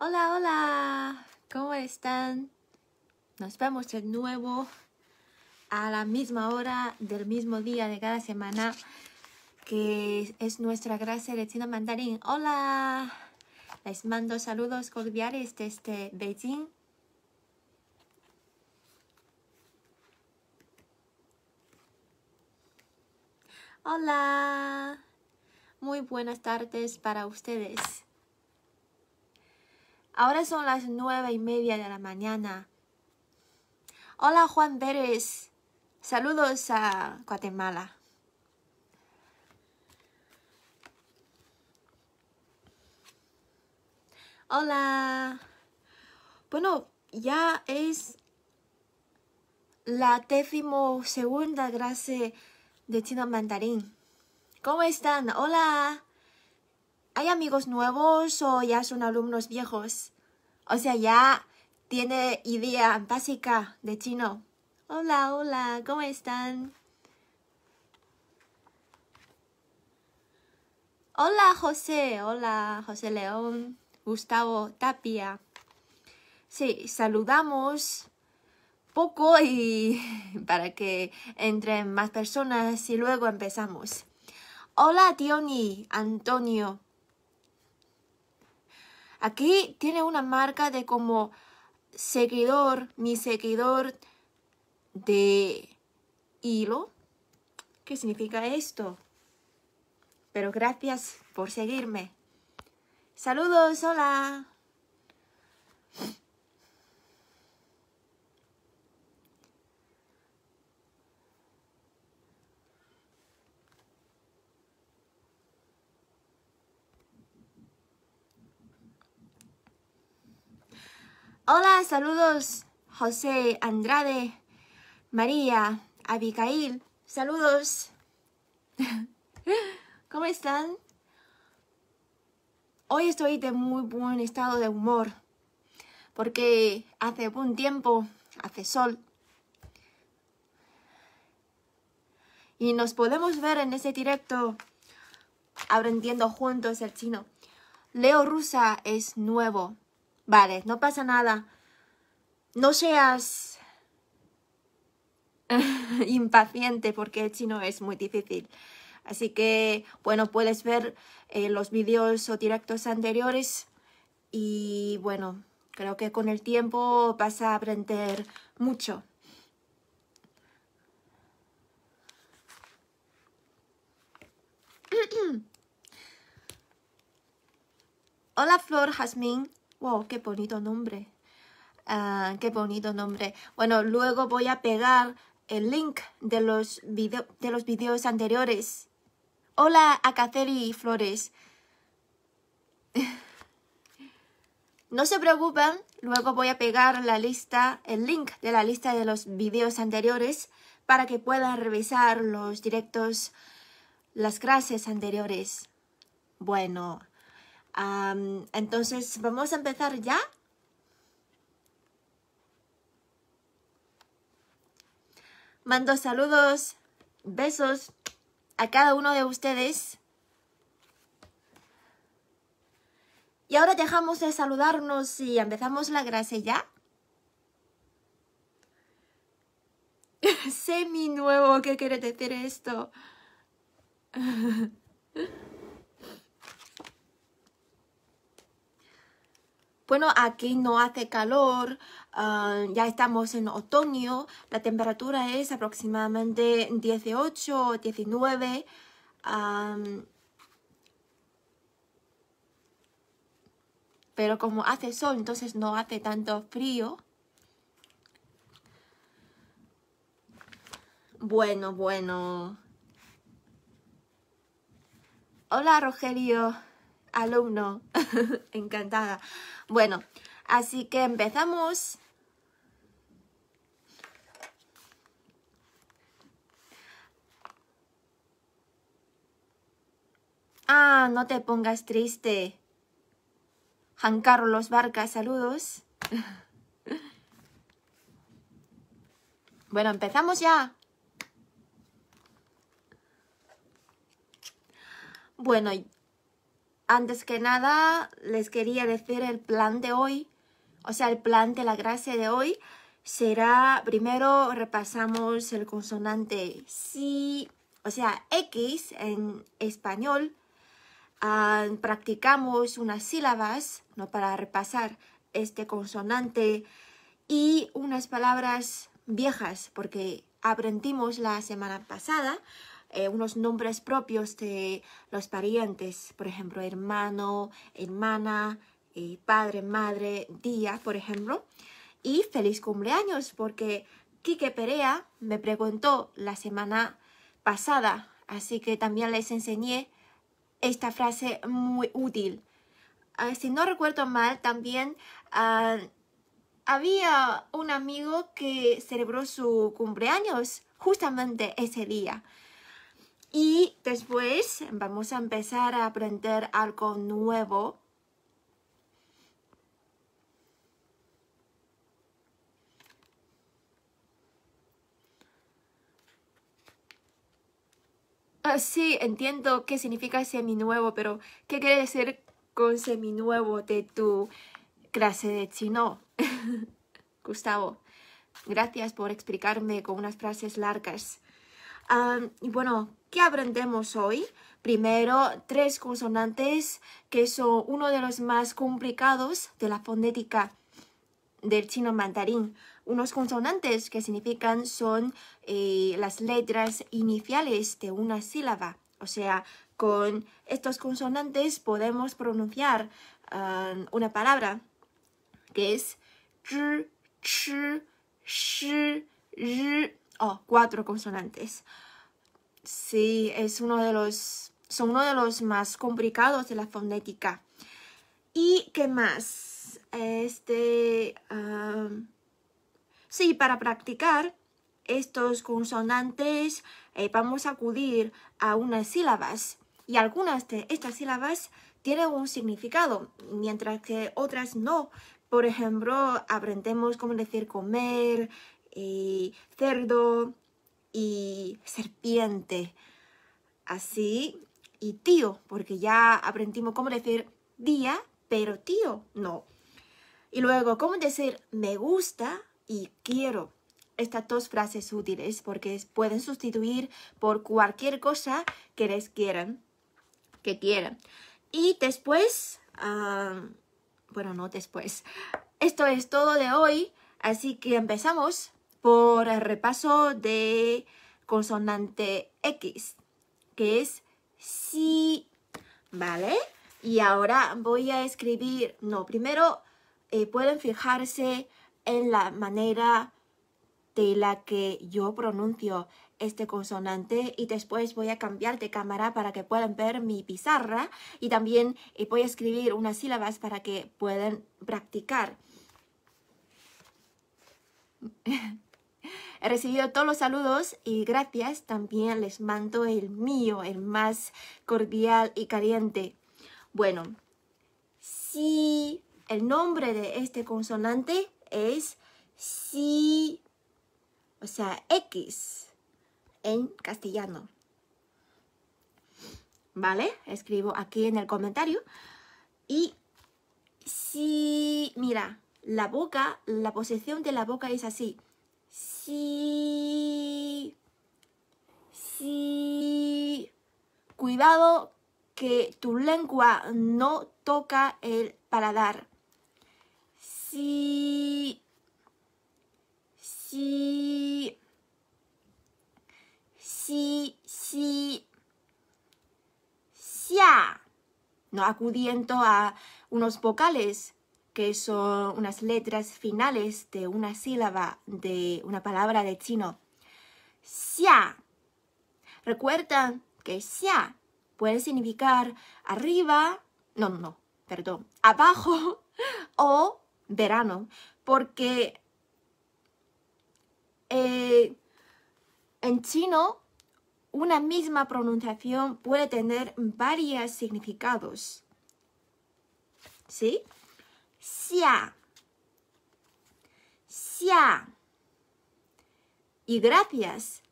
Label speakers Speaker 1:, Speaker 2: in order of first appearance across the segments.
Speaker 1: Hola, hola, ¿cómo están? Nos vemos de nuevo a la misma hora del mismo día de cada semana, que es nuestra clase de Chino Mandarín. Hola, les mando saludos cordiales desde Beijing. Hola, muy buenas tardes para ustedes. Ahora son las nueve y media de la mañana. Hola Juan Pérez. Saludos a Guatemala. Hola. Bueno, ya es la décimo segunda clase de chino mandarín. ¿Cómo están? Hola. ¿Hay amigos nuevos o ya son alumnos viejos? O sea, ya tiene idea básica de chino. Hola, hola, ¿cómo están? Hola José, hola José León, Gustavo Tapia. Sí, saludamos poco y para que entren más personas y luego empezamos. Hola Tioni, Antonio. Aquí tiene una marca de como seguidor, mi seguidor de hilo. ¿Qué significa esto? Pero gracias por seguirme. Saludos, hola. Hola, saludos José Andrade, María, Abigail, saludos. ¿Cómo están? Hoy estoy de muy buen estado de humor porque hace buen tiempo, hace sol y nos podemos ver en ese directo aprendiendo juntos el chino. Leo Rusa es nuevo Vale, no pasa nada. No seas impaciente porque el chino es muy difícil. Así que, bueno, puedes ver eh, los vídeos o directos anteriores y, bueno, creo que con el tiempo vas a aprender mucho. Hola Flor Jazmín, Wow, qué bonito nombre. Ah, qué bonito nombre. Bueno, luego voy a pegar el link de los, de los videos anteriores. Hola, Acaceri Flores. no se preocupen, luego voy a pegar la lista, el link de la lista de los videos anteriores para que puedan revisar los directos, las clases anteriores. Bueno, entonces, ¿vamos a empezar ya? Mando saludos, besos a cada uno de ustedes. Y ahora dejamos de saludarnos y empezamos la gracia ya. Semi nuevo, ¿qué quiere decir esto? Bueno, aquí no hace calor, ah, ya estamos en otoño, la temperatura es aproximadamente 18 o 19. pero como hace sol, entonces no hace tanto frío. Bueno, bueno. Hola Rogelio, alumno, encantada. Bueno, así que empezamos. Ah, no te pongas triste. Juan Carlos Barca, saludos. bueno, empezamos ya. Bueno, antes que nada, les quería decir el plan de hoy, o sea, el plan de la clase de hoy será, primero repasamos el consonante sí, o sea, X en español, ah, practicamos unas sílabas, ¿no? Para repasar este consonante y unas palabras viejas, porque aprendimos la semana pasada eh, unos nombres propios de los parientes, por ejemplo, hermano, hermana, eh, padre, madre, día, por ejemplo. Y feliz cumpleaños, porque Quique Perea me preguntó la semana pasada, así que también les enseñé esta frase muy útil. Ah, si no recuerdo mal, también ah, había un amigo que celebró su cumpleaños justamente ese día. Y después vamos a empezar a aprender algo nuevo. Ah, sí, entiendo qué significa seminuevo, pero ¿qué quiere decir con seminuevo de tu clase de chino? Gustavo, gracias por explicarme con unas frases largas. Ah, y bueno, ¿Qué aprendemos hoy? Primero, tres consonantes que son uno de los más complicados de la fonética del chino mandarín. Unos consonantes que significan son eh, las letras iniciales de una sílaba. O sea, con estos consonantes podemos pronunciar um, una palabra que es ch, ch, sh, o cuatro consonantes. Sí, es uno de los, son uno de los más complicados de la fonética. ¿Y qué más? Este, sí, para practicar estos consonantes eh, vamos a acudir a unas sílabas y algunas de estas sílabas tienen un significado, mientras que otras no. Por ejemplo, aprendemos cómo decir comer, y eh, cerdo, y serpiente. Así, y tío, porque ya aprendimos cómo decir día, pero tío no. Y luego, cómo decir me gusta y quiero. Estas dos frases útiles porque pueden sustituir por cualquier cosa que les quieran. Que quieran. Y después, ah, bueno, no después. Esto es todo de hoy, así que empezamos por el repaso de consonante X, que es sí, ¿vale? Y ahora voy a escribir, no, primero eh, pueden fijarse en la manera de la que yo pronuncio este consonante y después voy a cambiar de cámara para que puedan ver mi pizarra y también eh, voy a escribir unas sílabas para que puedan practicar. He recibido todos los saludos y gracias. También les mando el mío, el más cordial y caliente. Bueno, si el nombre de este consonante es si, o sea, X en castellano. ¿Vale? Escribo aquí en el comentario. Y si, mira, la boca, la posición de la boca es así. Sí. Cuidado que tu lengua no toca el paladar. Sí. Sí. Sí, sí. No acudiendo a unos vocales que son unas letras finales de una sílaba de una palabra de chino. Xia. Recuerda que xia puede significar arriba, no, no, no, perdón, abajo o verano, porque eh, en chino una misma pronunciación puede tener varios significados. ¿Sí? y gracias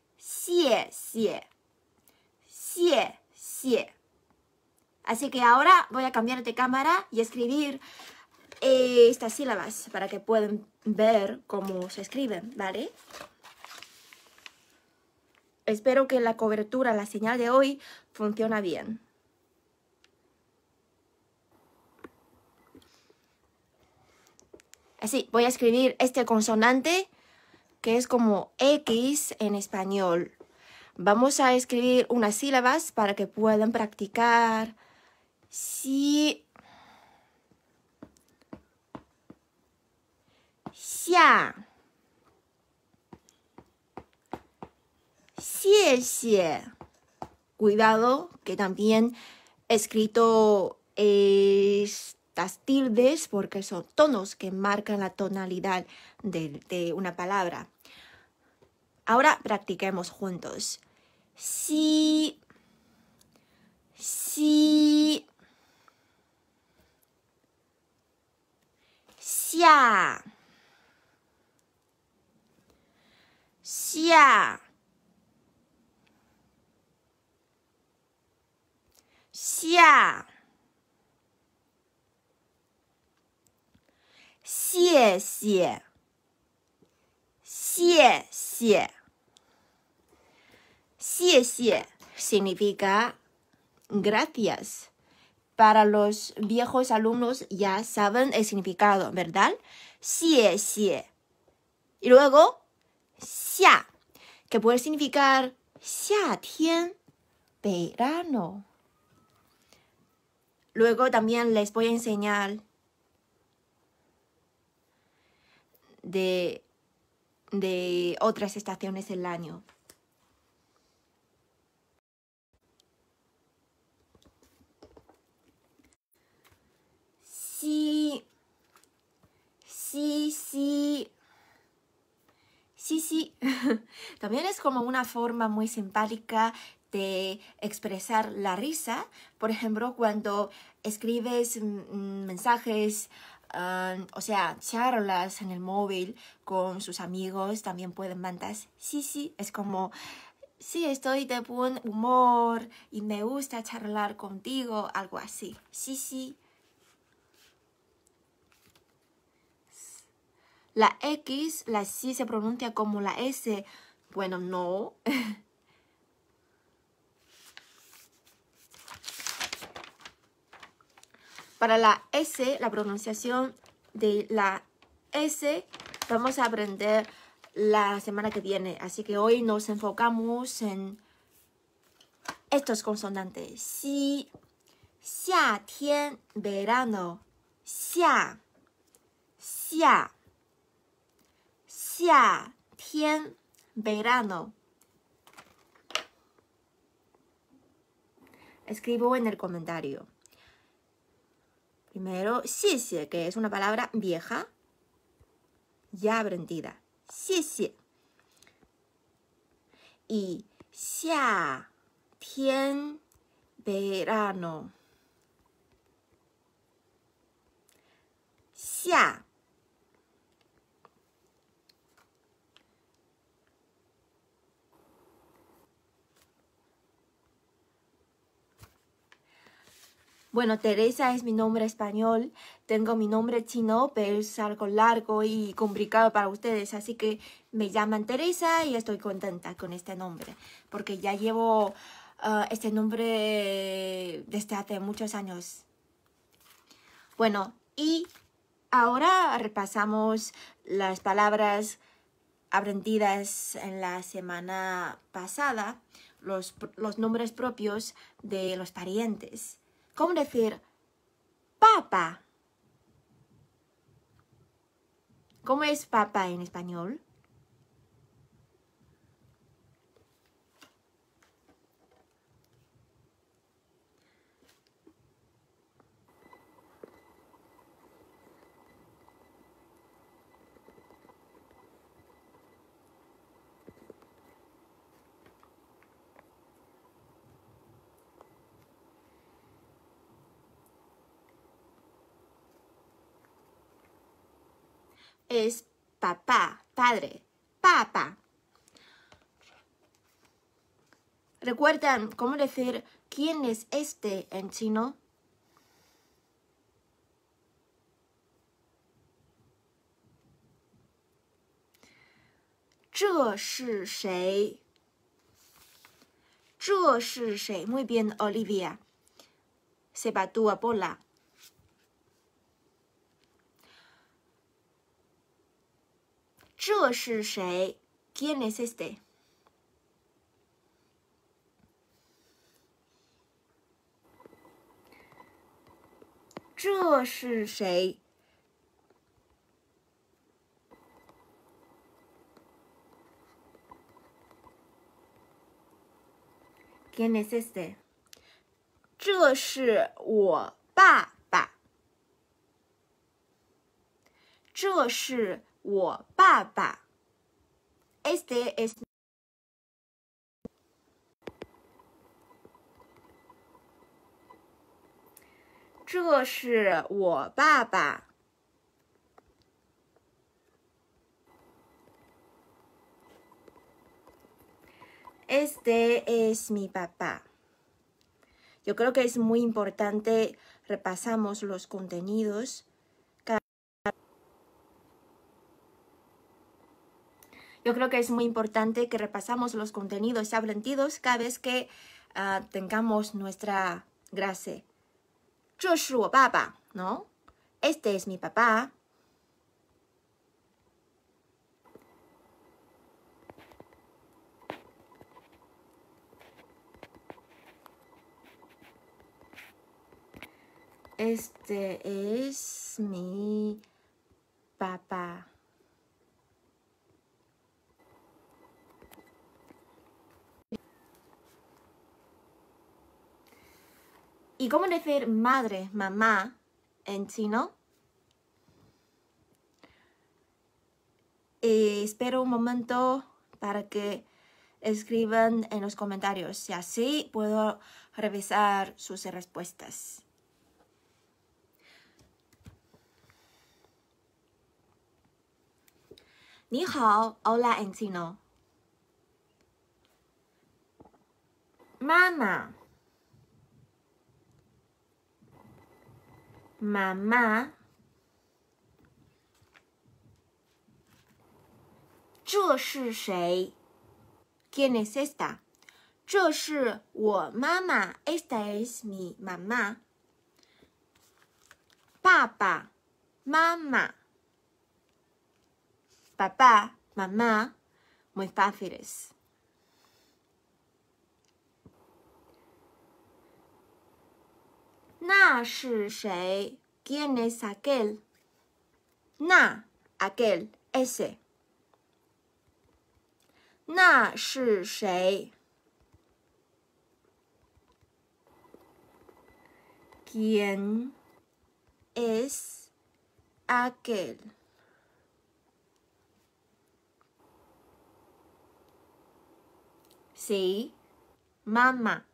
Speaker 1: Así que ahora voy a cambiar de cámara y escribir eh, estas sílabas para que puedan ver cómo se escriben, ¿vale? Espero que la cobertura, la señal de hoy, funciona bien. Así, voy a escribir este consonante que es como X en español. Vamos a escribir unas sílabas para que puedan practicar. Si... Cuidado, que también escrito es tildes porque son tonos que marcan la tonalidad de, una palabra. Ahora practiquemos juntos. Si, si, xia, xia, xia. 谢谢，谢谢，谢谢 significa gracias. Para los viejos alumnos ya saben el significado, ¿verdad? Xie xie. Y luego, xia, que puede significar xia tian, verano. Luego también les voy a enseñar de, otras estaciones del año.
Speaker 2: Sí, sí, sí.
Speaker 1: Sí, sí. También es como una forma muy simpática de expresar la risa. Por ejemplo, cuando escribes mm, mm, mensajes o sea, charlas en el móvil con sus amigos también pueden mandar Sí, sí, es como, sí, estoy de buen humor y me gusta charlar contigo, algo así. Sí, sí. La X, la sí se pronuncia como la S. Bueno, no. Para la S, la pronunciación de la S, vamos a aprender la semana que viene. Así que hoy nos enfocamos en estos consonantes. Si, xia, tien, verano, xia, xia, xia, tien, verano. Escribo en el comentario. Primero, sí, que es una palabra vieja, ya aprendida. Xie Y xia, Tiene verano. Xia Bueno, Teresa es mi nombre español. Tengo mi nombre chino, pero es algo largo y complicado para ustedes. Así que me llaman Teresa y estoy contenta con este nombre. Porque ya llevo ah, este nombre desde hace muchos años. Bueno, y ahora repasamos las palabras aprendidas en la semana pasada, los, los nombres propios de los parientes. ¿Cómo decir papa? ¿Cómo es papa en español? es papá, padre, papá. ¿Recuerdan cómo decir quién es este en chino? Shei. Shei. Muy bien, Olivia. Se batúa Pola. 这是谁？Genius Day。这是谁？Genius Day。这是我爸爸。这是。papá. Este es Este es mi papá. Yo creo que es muy importante repasamos los contenidos Yo creo que es muy importante que repasamos los contenidos aprendidos cada vez que ah, tengamos nuestra papá, ¿no? Este es mi papá. Este es mi papá. ¿Y cómo decir madre, mamá en chino? espero un momento para que escriban en los comentarios y así puedo revisar sus respuestas. Ni hao, hola en chino. Mama. 妈妈，这是谁？Quien es esta？这是我妈妈。Esta es mi mamá。爸爸妈妈爸爸，妈妈。m y f a m u y fáciles。¿Na ¿Quién es aquel? Na, aquel, ese. ¿Na ¿Quién es aquel? Sí, mamá.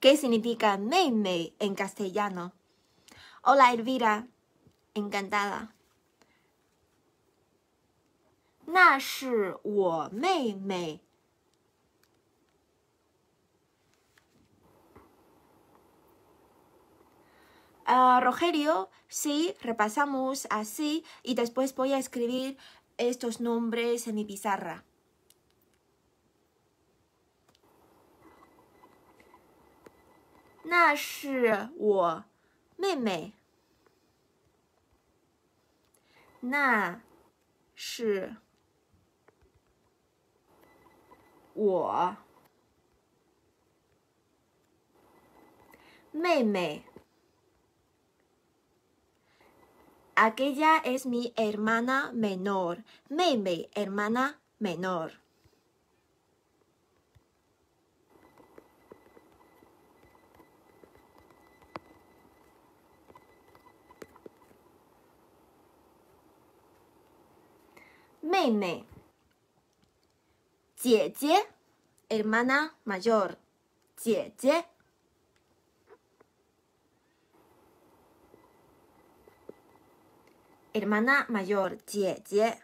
Speaker 1: ¿Qué significa meme en castellano? Hola Elvira, encantada. Na wo mei mei. sí, repasamos así y después voy a escribir estos nombres en mi pizarra. 那是我妹妹。那是我妹妹。Aquella es mi hermana menor. 妹妹，hermana menor.
Speaker 2: 妹妹，
Speaker 1: 姐姐，hermana mayor，姐姐，hermana mayor，姐姐，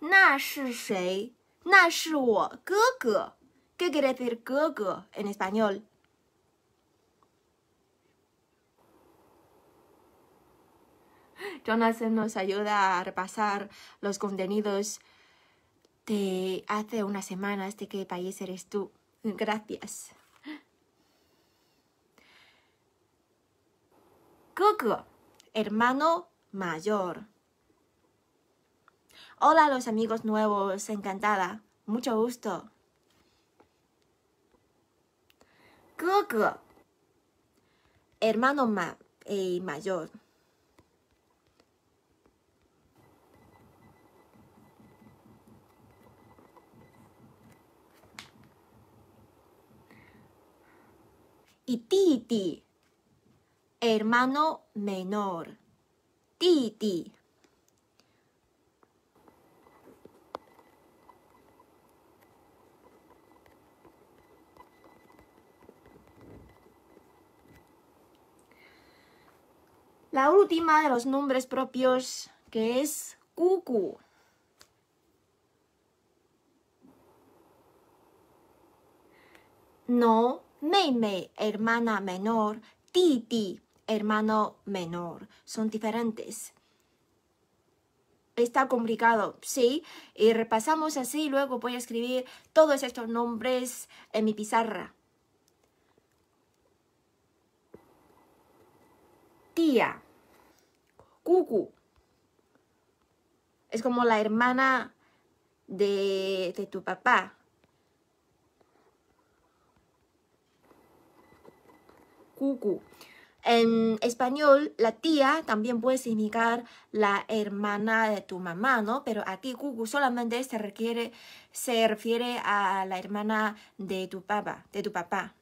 Speaker 1: 那是谁？¿Qué quiere decir coco en español? Jonathan nos ayuda a repasar los contenidos de hace unas semanas de qué país eres tú. Gracias. Coco hermano mayor. Hola los amigos nuevos, encantada. Mucho gusto. Gogo. Hermano eh, mayor. Y Titi. Hermano menor. Titi. La última de los nombres propios, que es Cucu. No, Meime, hermana menor, Titi, hermano menor. Son diferentes. Está complicado, ¿sí? Y repasamos así, y luego voy a escribir todos estos nombres en mi pizarra. tía, cucu. Es como la hermana de, tu papá. Cucu. En español, la tía también puede significar la hermana de tu mamá, ¿no? Pero aquí cucu solamente se, requiere, se refiere a la hermana de tu papá, de tu papá.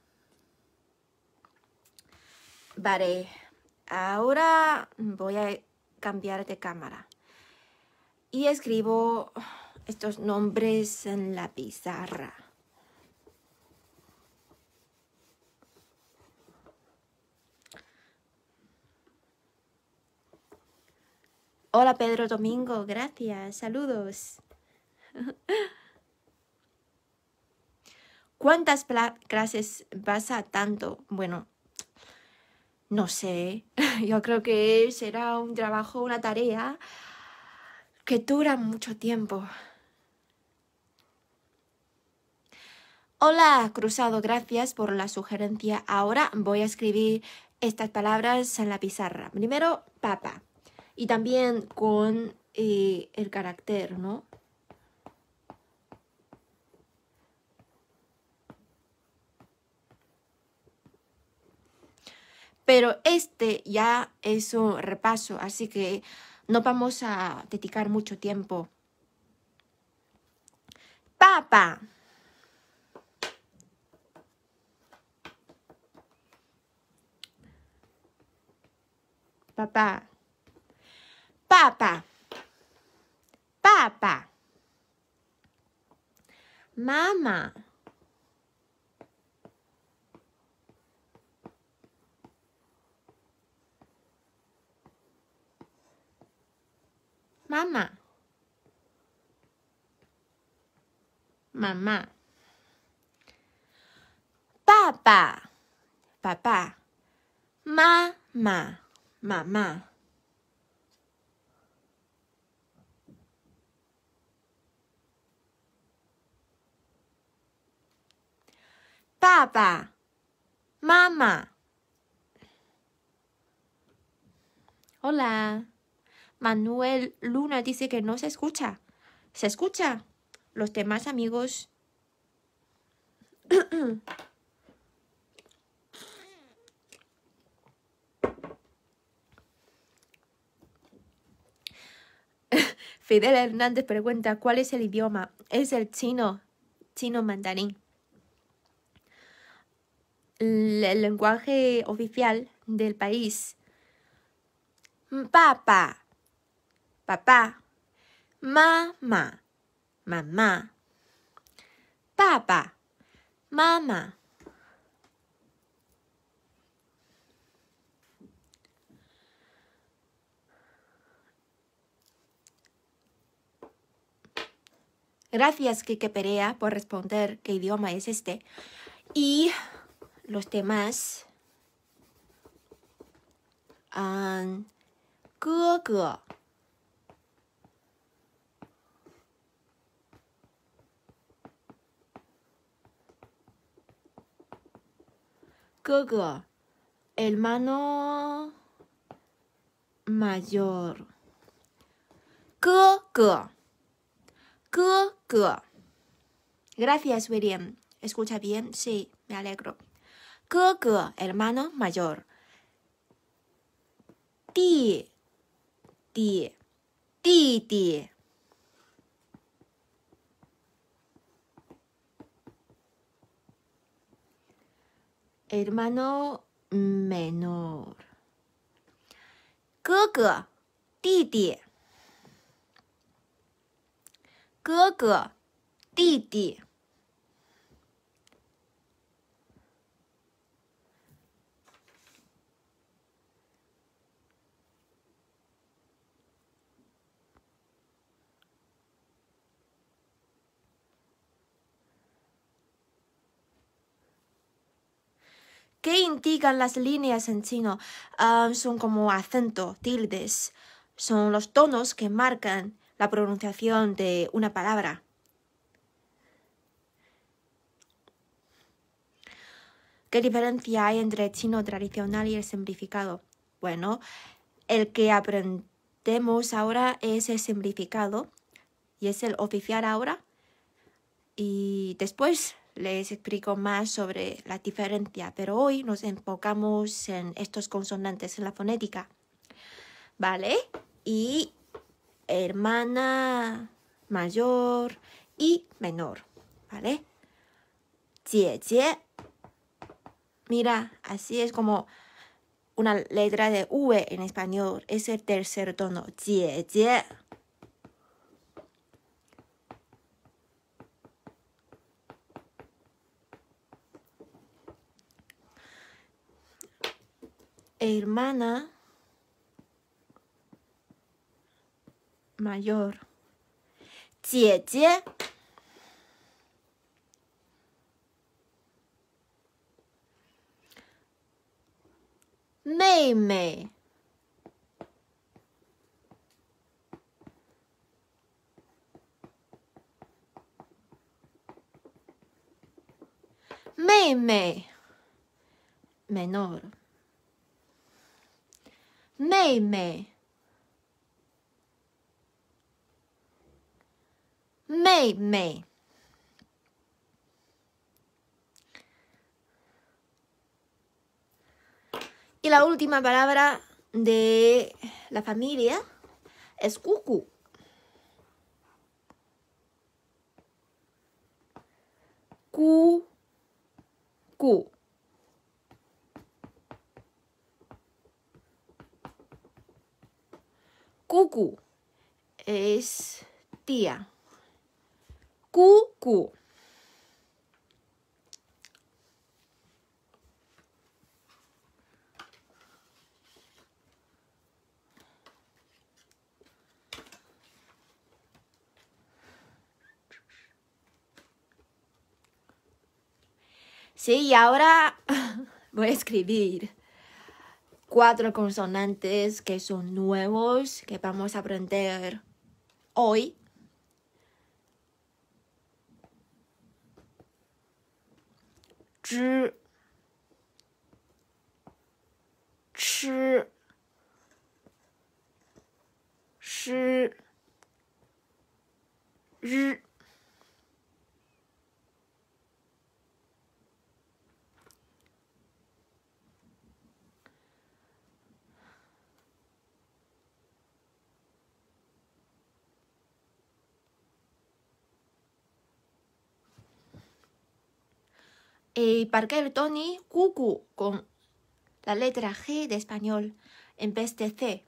Speaker 1: Vale. Ahora voy a cambiar de cámara. Y escribo estos nombres en la pizarra. Hola Pedro Domingo, gracias, saludos. ¿Cuántas clases vas a tanto? Bueno, no sé, yo creo que será un trabajo, una tarea que dura mucho tiempo. Hola, Cruzado, gracias por la sugerencia. Ahora voy a escribir estas palabras en la pizarra. Primero, papa. Y también con eh, el carácter, ¿no? Pero este ya es un repaso, así que no vamos a dedicar mucho tiempo. Papá. Papá. Papá. Papá. Mamá. 妈妈，妈妈，爸爸，爸爸，妈妈，妈妈，爸爸妈妈，Hola。Manuel Luna dice que no se escucha. ¿Se escucha? Los demás amigos... Fidel Hernández pregunta, ¿cuál es el idioma? Es el chino, chino mandarín. El, lenguaje oficial del país. Papa papá, mamá, mamá, papá, mamá. Gracias, Kike Perea, por responder qué idioma es este. Y los demás. Um, mayor. hermano Coco. Gracias, William. Escucha bien, sí, me alegro. mayor. ti, ti. Ed mano menor，哥哥，弟弟，哥哥，
Speaker 2: 弟弟。
Speaker 1: ¿Qué indican las líneas en chino? Ah, son como acento, tildes. Son los tonos que marcan la pronunciación de una palabra. ¿Qué diferencia hay entre el chino tradicional y el simplificado? Bueno, el que aprendemos ahora es el simplificado y es el oficial ahora. Y después les explico más sobre la diferencia, pero hoy nos enfocamos en estos consonantes en la fonética. ¿Vale? Y hermana, mayor y menor. ¿Vale? Jie, Mira, así es como una letra de V en español. Es el tercer tono. Jie, hermana mayor. Jie jie. Mei Menor. Y la última palabra de la familia es cucu.
Speaker 2: Cu, cu.
Speaker 1: Cucu es tía.
Speaker 2: Cucu.
Speaker 1: Sí, y ahora voy a escribir cuatro consonantes que son nuevos que vamos a aprender hoy. Y EL Tony Cucu con la letra G de español en vez de C.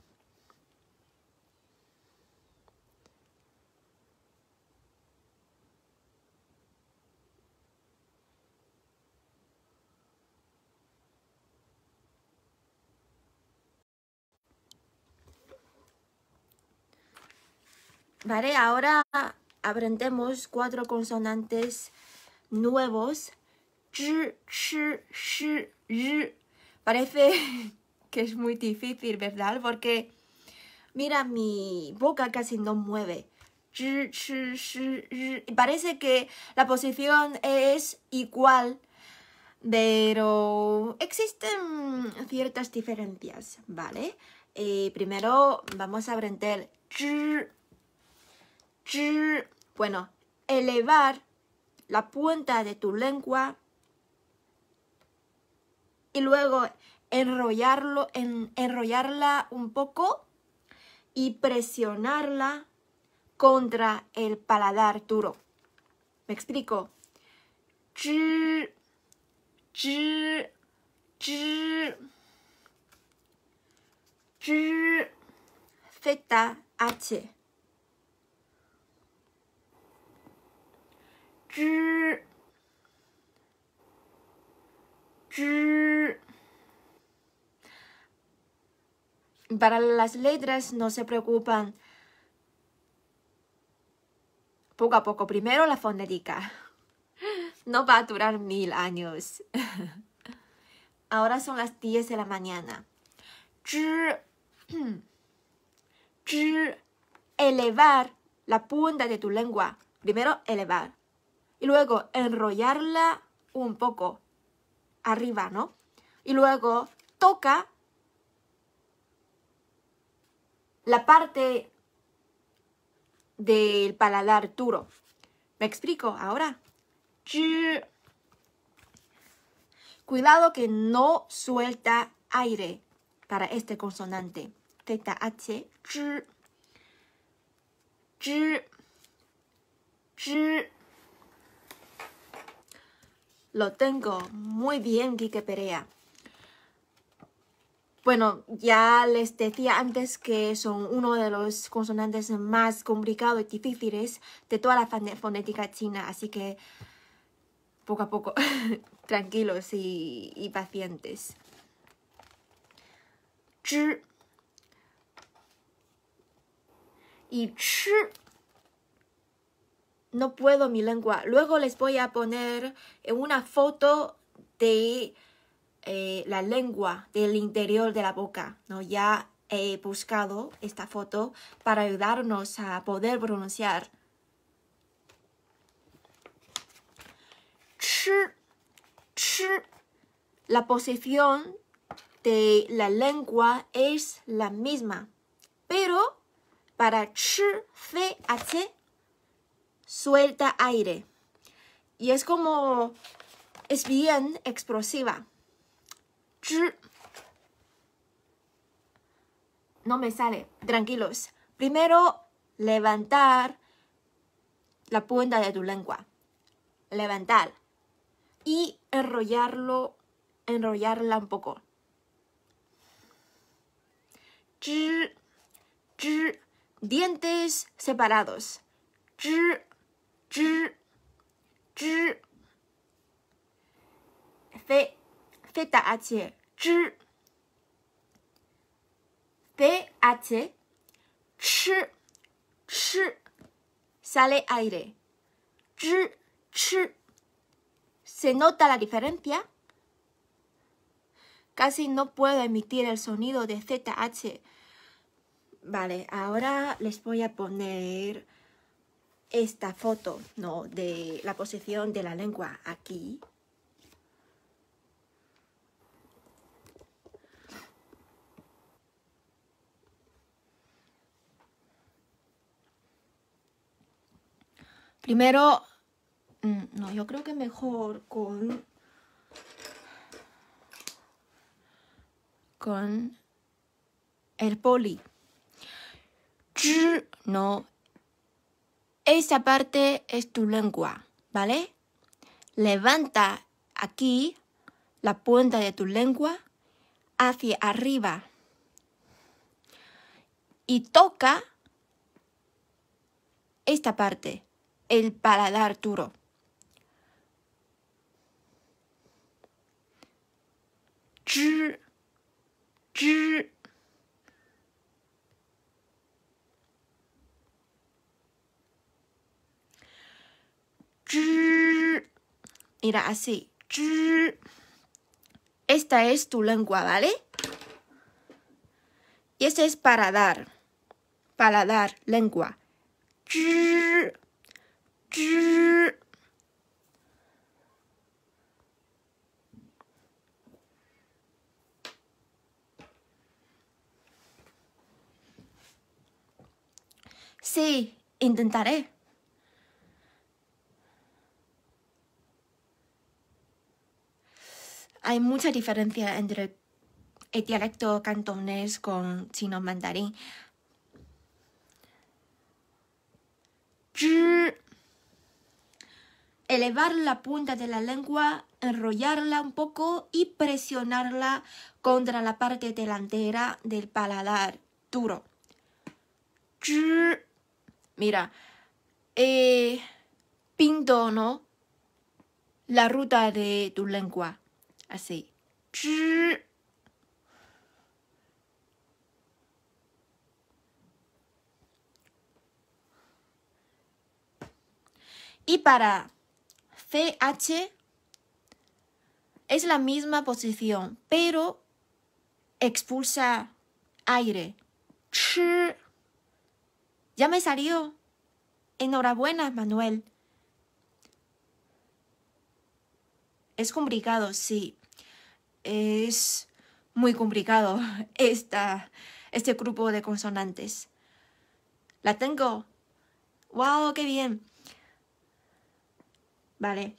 Speaker 1: Vale, ahora aprendemos cuatro consonantes nuevos Parece que es muy difícil, ¿verdad? Porque mira, mi boca casi no mueve. Parece que la posición es igual, pero existen ciertas diferencias, ¿vale? Eh, primero vamos a aprender Bueno, elevar la punta de tu lengua y luego enrollarlo, en, enrollarla un poco y presionarla contra el paladar duro.
Speaker 2: ¿Me explico? z
Speaker 1: para las letras no se preocupan. Poco a poco, primero la fonética. No va a durar mil años. Ahora son las 10 de la mañana. Elevar la punta de tu lengua. Primero elevar. Y luego enrollarla un poco arriba, ¿no? Y luego toca la parte del paladar duro. ¿Me explico ahora? Cuidado que no suelta aire para este consonante. Teta H. Zh. Lo tengo. Muy bien, Quique Perea. Bueno, ya les decía antes que son uno de los consonantes más complicados y difíciles de toda la fonética china, así que poco a poco, tranquilos y, pacientes. y no puedo mi lengua. Luego les voy a poner eh, una foto de eh, la lengua, del interior de la boca. ¿no? Ya he buscado esta foto para ayudarnos a poder pronunciar. La posición de la lengua es la misma, pero para ch, c, h suelta aire. Y es como, es bien explosiva. No me sale, tranquilos. Primero, levantar la punta de tu lengua. Levantar. Y enrollarlo, enrollarla un poco. Dientes separados
Speaker 2: z, 知知飞飞达阿切知
Speaker 1: 飞阿切吃吃 sale aire se nota la diferencia casi no puedo emitir el sonido de ZH. Vale, ahora les voy a poner esta foto ¿no? de la posición de la lengua aquí. Primero, mm, no, yo creo que mejor con... Con el poli. no, esa parte es tu lengua, ¿vale? Levanta aquí la punta de tu lengua hacia arriba y toca esta parte, el paladar duro. Mira, así. Esta es tu lengua, ¿vale? Y esta es para dar. Para dar, lengua. Sí, intentaré. hay mucha diferencia entre el dialecto cantonés con chino mandarín. Elevar la punta de la lengua, enrollarla un poco y presionarla contra la parte delantera del paladar duro. Mira, eh, pinto, ¿no? La ruta de tu lengua así. Y para CH es la misma posición, pero expulsa aire. Ya me salió. Enhorabuena, Manuel. Es complicado, sí, es muy complicado esta, este grupo de consonantes. La tengo. ¡Wow! ¡Qué bien! Vale.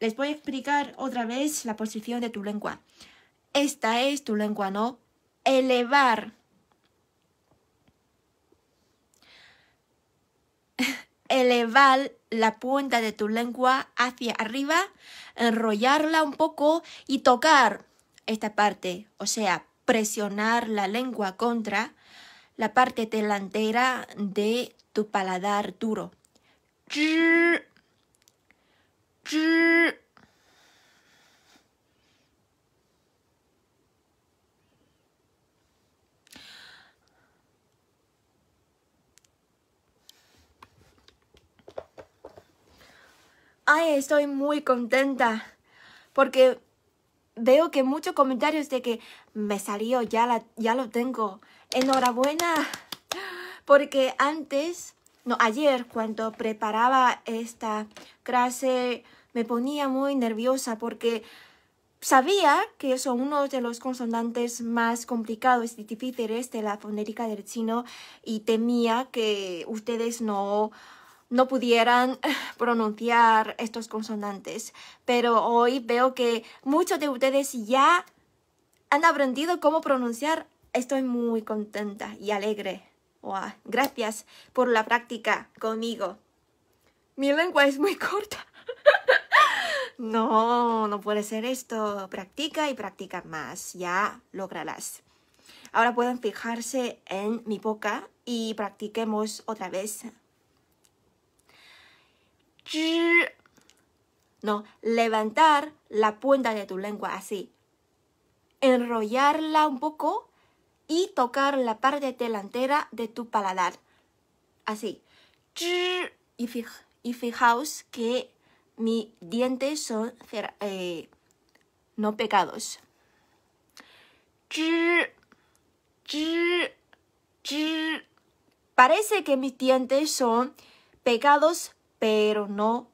Speaker 1: Les voy a explicar otra vez la posición de tu lengua. Esta es tu lengua, ¿no? Elevar. Elevar la punta de tu lengua hacia arriba enrollarla un poco y tocar esta parte, o sea, presionar la lengua contra la parte delantera de tu paladar duro. Ay, estoy muy contenta porque veo que muchos comentarios de que me salió, ya, ya lo tengo. Enhorabuena, porque antes, no, ayer cuando preparaba esta clase me ponía muy nerviosa porque sabía que son uno de los consonantes más complicados y difíciles de la fonética del chino y temía que ustedes no no pudieran eh, pronunciar estos consonantes, pero hoy veo que muchos de ustedes ya han aprendido cómo pronunciar. Estoy muy contenta y alegre. Gracias por la práctica conmigo. Mi lengua es muy corta. No, no puede ser esto. Practica y practica más. Ya lograrás. Ahora pueden fijarse en mi boca y practiquemos otra vez no, levantar la punta de tu lengua así. Enrollarla un poco y tocar la parte delantera de tu paladar. Así. Y, y fijaos que mis dientes son eh, no pegados. Parece que mis dientes son pegados pero no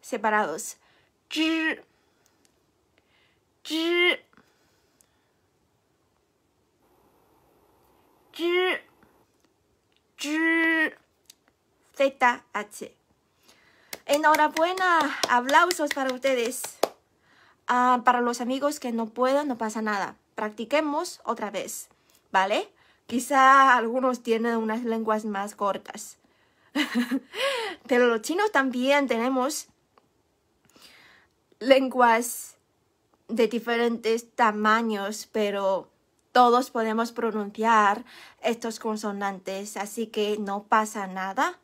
Speaker 1: separados. ZH. Enhorabuena, aplausos para ustedes. Ah, para los amigos que no puedan, no pasa nada. Practiquemos otra vez, ¿vale? Quizá algunos tienen unas lenguas más cortas. Pero los chinos también tenemos lenguas de diferentes tamaños, pero todos podemos pronunciar estos consonantes, así que no pasa nada.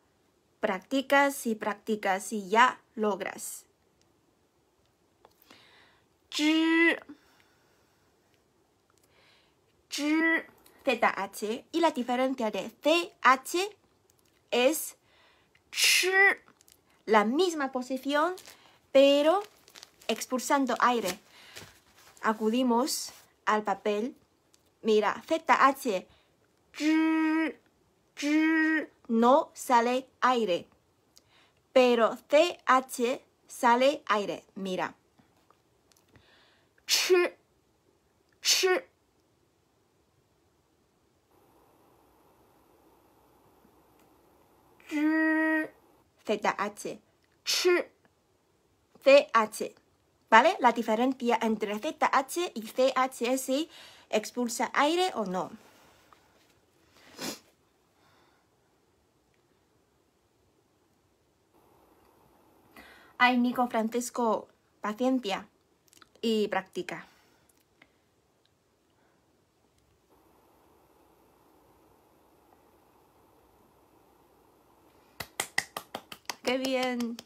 Speaker 1: Practicas y practicas y ya logras. ZH. Y la diferencia de CH es la misma posición, pero expulsando aire. Acudimos al papel. Mira, ZH, no sale aire, pero CH sale aire. Mira. ZH ch, CH. ¿Vale? La diferencia entre ZH y CH es si expulsa aire o no. Ay, Nico Francisco, paciencia y práctica. qué bien.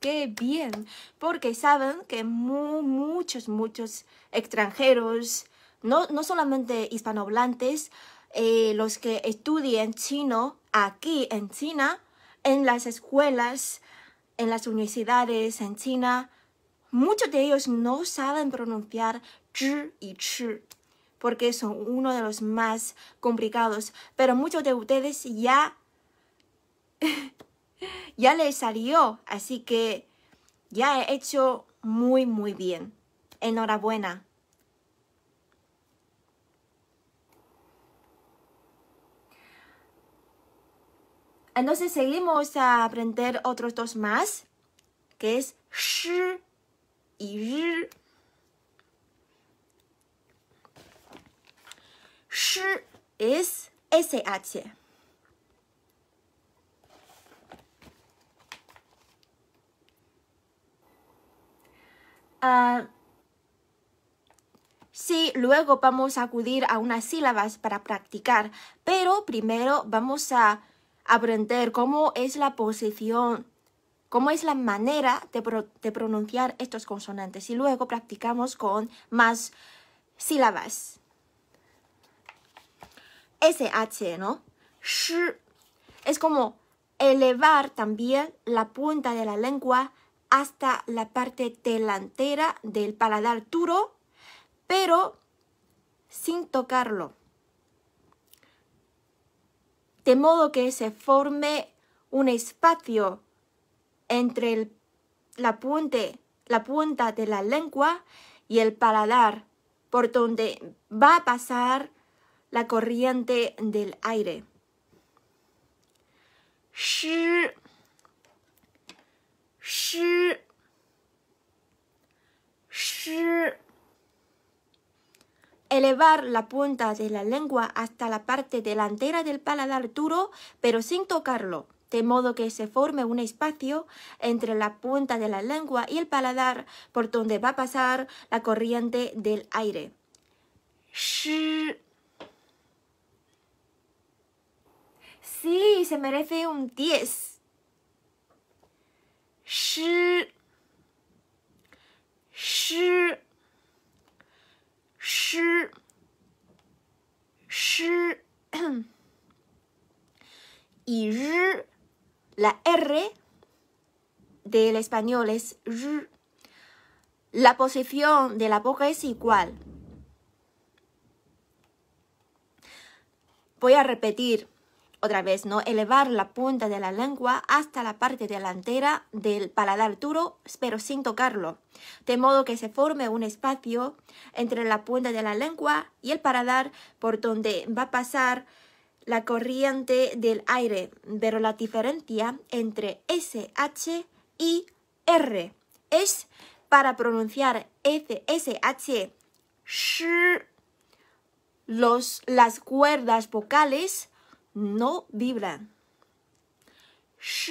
Speaker 1: Qué bien, porque saben que muchos, muchos extranjeros, no, no solamente hispanohablantes, eh, los que estudian chino aquí en China, en las escuelas, en las universidades en China, muchos de ellos no saben pronunciar y porque son uno de los más complicados, pero muchos de ustedes ya ya le salió, así que ya he hecho muy, muy bien. Enhorabuena. Entonces seguimos a aprender otros dos más, que es sh y ri. Sh es SH. Ah, sí, luego vamos a acudir a unas sílabas para practicar, pero primero vamos a aprender cómo es la posición, cómo es la manera de, de pronunciar estos consonantes y luego practicamos con más sílabas. SH, ¿no? Sh. Es como elevar también la punta de la lengua hasta la parte delantera del paladar duro, pero sin tocarlo. De modo que se forme un espacio entre la, la punta de la lengua y el paladar, por donde va a pasar la corriente del aire. Elevar la punta de la lengua hasta la parte delantera del paladar duro, pero sin tocarlo, de modo que se forme un espacio entre la punta de la lengua y el paladar por donde va a pasar la corriente del aire.
Speaker 2: Sh,
Speaker 1: Sí, se merece un 10 y r, la r del español es La posición de la boca es igual. Voy a repetir. Otra vez, ¿no? Elevar la punta de la lengua hasta la parte delantera del paladar duro, pero sin tocarlo, de modo que se forme un espacio entre la punta de la lengua y el paladar por donde va a pasar la corriente del aire, pero la diferencia entre SH y R es para pronunciar SH, sh, los, las cuerdas vocales no vibran. Sh,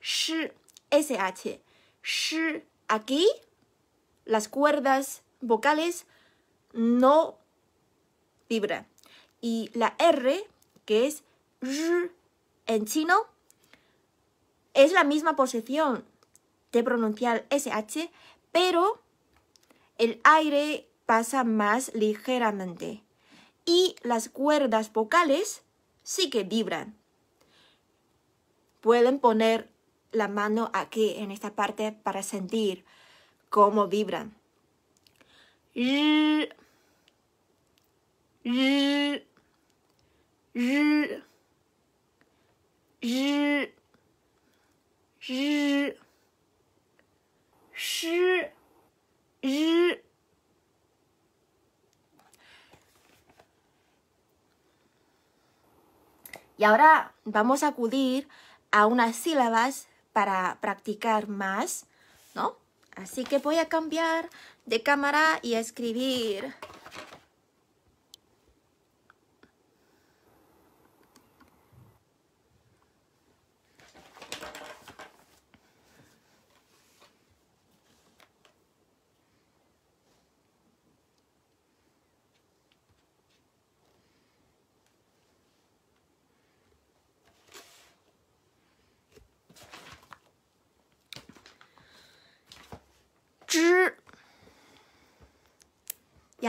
Speaker 1: sh, sh, Aquí las cuerdas vocales no vibran. Y la R, que es r en chino, es la misma posición de pronunciar sh, pero el aire pasa más ligeramente y las cuerdas vocales sí que vibran. Pueden poner la mano aquí en esta parte para sentir cómo vibran. Y ahora vamos a acudir a unas sílabas para practicar más, ¿no? Así que voy a cambiar de cámara y a escribir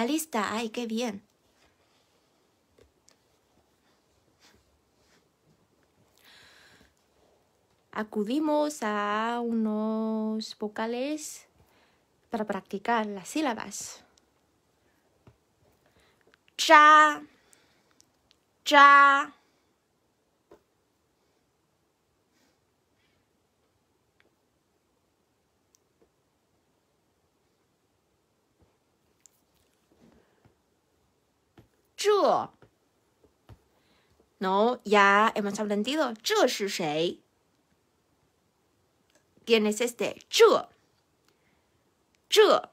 Speaker 1: lista, ay, qué bien. Acudimos a unos vocales para practicar las sílabas. Cha,
Speaker 2: cha. 这
Speaker 1: ，No, ya hemos h a b l n d i o 这是谁？Genesis，这，这，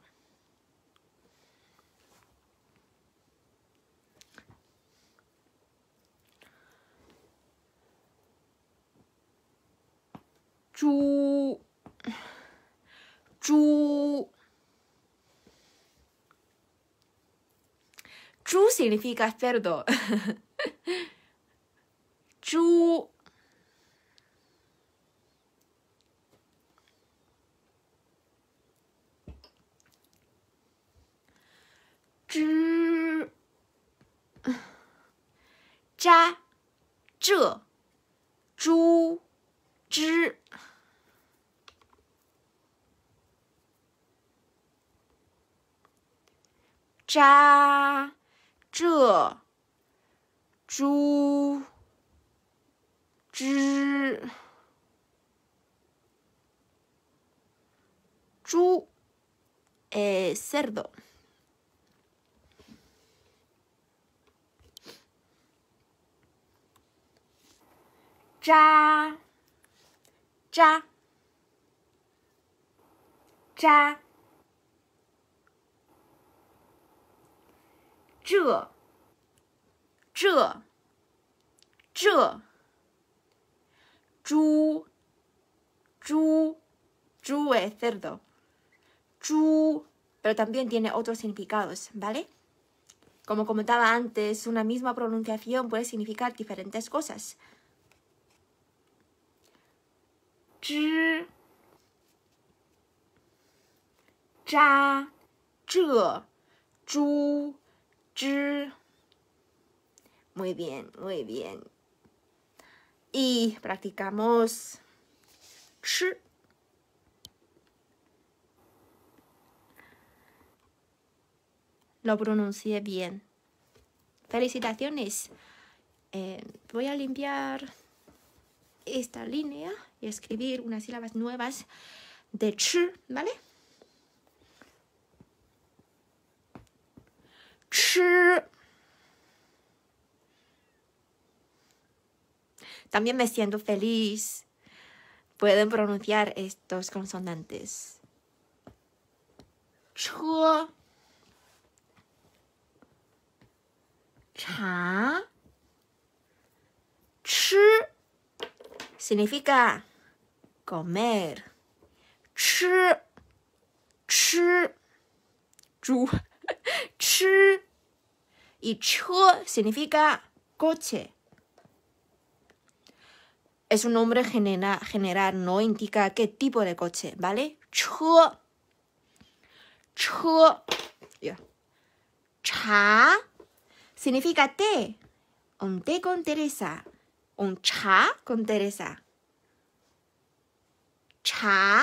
Speaker 2: 猪，猪。
Speaker 1: 猪 significa cerdo.
Speaker 2: Giù. g 猪 ù g i 扎这猪，猪，
Speaker 1: 哎 c e r d
Speaker 2: o 渣，渣，渣。
Speaker 1: 这这这猪猪猪 cerdo, Chu. pero también tiene otros significados vale como comentaba antes, una misma pronunciación puede significar diferentes cosas.
Speaker 2: Zhi, zha, zhe, zhu,
Speaker 1: muy bien, muy bien. Y practicamos ch. Lo pronuncié bien. Felicitaciones. Eh, voy a limpiar esta línea y escribir unas sílabas nuevas de ch, ¿vale? También me siento feliz. Pueden pronunciar estos consonantes. Significa comer. y Chu significa coche. Es un nombre genera, general, no indica qué tipo de coche, ¿vale? Chu. Chu. Ya. Cha significa té. Un té con Teresa. Un cha con Teresa. Cha.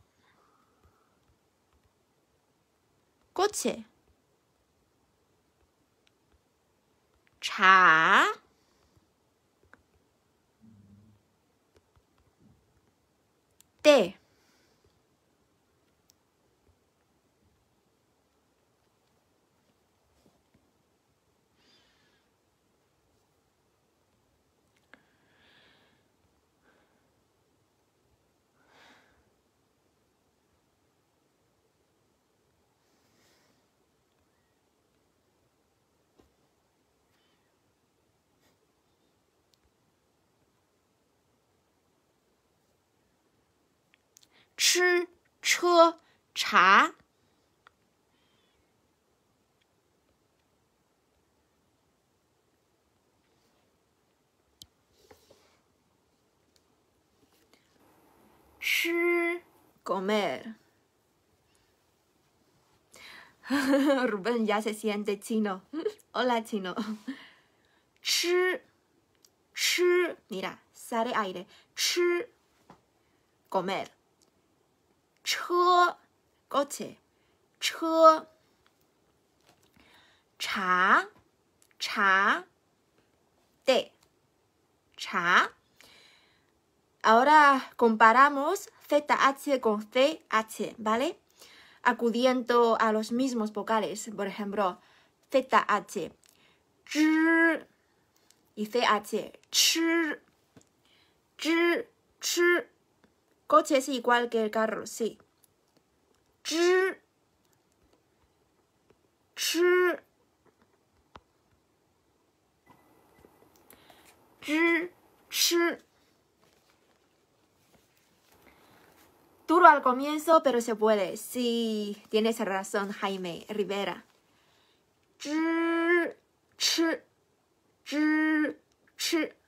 Speaker 1: 꽃이 자 때.
Speaker 2: 吃车茶，
Speaker 1: 吃 comer。Rubén ya se siente chino，o latino。吃吃，你俩，萨莉阿姨的吃 comer。Ahora comparamos ZH con CH, ¿vale? Acudiendo a los mismos vocales, por ejemplo, ZH, ch, y CH, ch, ch, ch coche es igual que el carro, sí. Duro al comienzo, pero se puede. Sí, tienes razón, Jaime Rivera.
Speaker 2: ch, ch.